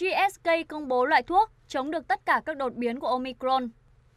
GSK công bố loại thuốc chống được tất cả các đột biến của Omicron.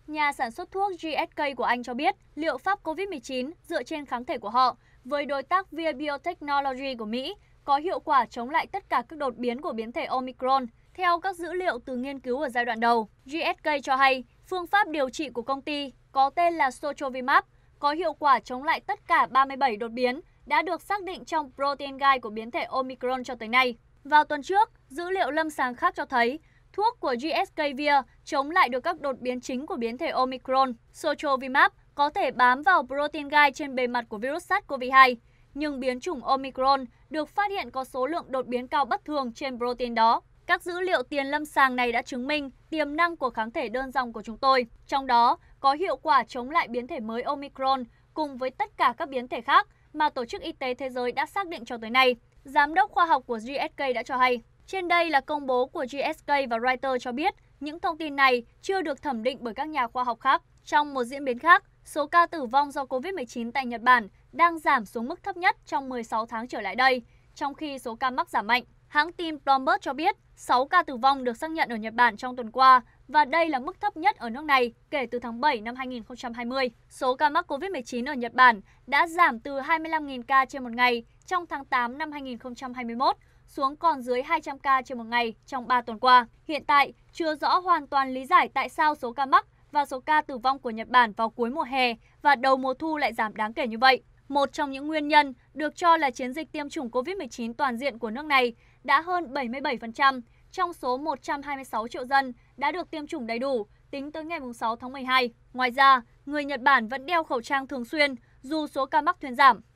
Nhà sản xuất thuốc GSK của Anh cho biết liệu pháp COVID-19 dựa trên kháng thể của họ với đối tác Via Biotechnology của Mỹ có hiệu quả chống lại tất cả các đột biến của biến thể Omicron. Theo các dữ liệu từ nghiên cứu ở giai đoạn đầu, GSK cho hay phương pháp điều trị của công ty có tên là Sotrovimab có hiệu quả chống lại tất cả 37 đột biến đã được xác định trong protein gai của biến thể Omicron cho tới nay. Vào tuần trước, Dữ liệu lâm sàng khác cho thấy, thuốc của GSK GSKvir chống lại được các đột biến chính của biến thể Omicron. Sotrovimab có thể bám vào protein gai trên bề mặt của virus SARS-CoV-2, nhưng biến chủng Omicron được phát hiện có số lượng đột biến cao bất thường trên protein đó. Các dữ liệu tiền lâm sàng này đã chứng minh tiềm năng của kháng thể đơn dòng của chúng tôi, trong đó có hiệu quả chống lại biến thể mới Omicron cùng với tất cả các biến thể khác mà Tổ chức Y tế Thế giới đã xác định cho tới nay. Giám đốc khoa học của GSK đã cho hay. Trên đây là công bố của GSK và Reuters cho biết những thông tin này chưa được thẩm định bởi các nhà khoa học khác. Trong một diễn biến khác, số ca tử vong do COVID-19 tại Nhật Bản đang giảm xuống mức thấp nhất trong 16 tháng trở lại đây, trong khi số ca mắc giảm mạnh. Hãng tin Bloomberg cho biết 6 ca tử vong được xác nhận ở Nhật Bản trong tuần qua và đây là mức thấp nhất ở nước này kể từ tháng 7 năm 2020. Số ca mắc COVID-19 ở Nhật Bản đã giảm từ 25.000 ca trên một ngày trong tháng 8 năm 2021 xuống còn dưới 200 ca trên một ngày trong 3 tuần qua. Hiện tại, chưa rõ hoàn toàn lý giải tại sao số ca mắc và số ca tử vong của Nhật Bản vào cuối mùa hè và đầu mùa thu lại giảm đáng kể như vậy. Một trong những nguyên nhân được cho là chiến dịch tiêm chủng COVID-19 toàn diện của nước này đã hơn 77% trong số 126 triệu dân đã được tiêm chủng đầy đủ tính tới ngày 6 tháng 12. Ngoài ra, người Nhật Bản vẫn đeo khẩu trang thường xuyên dù số ca mắc thuyền giảm.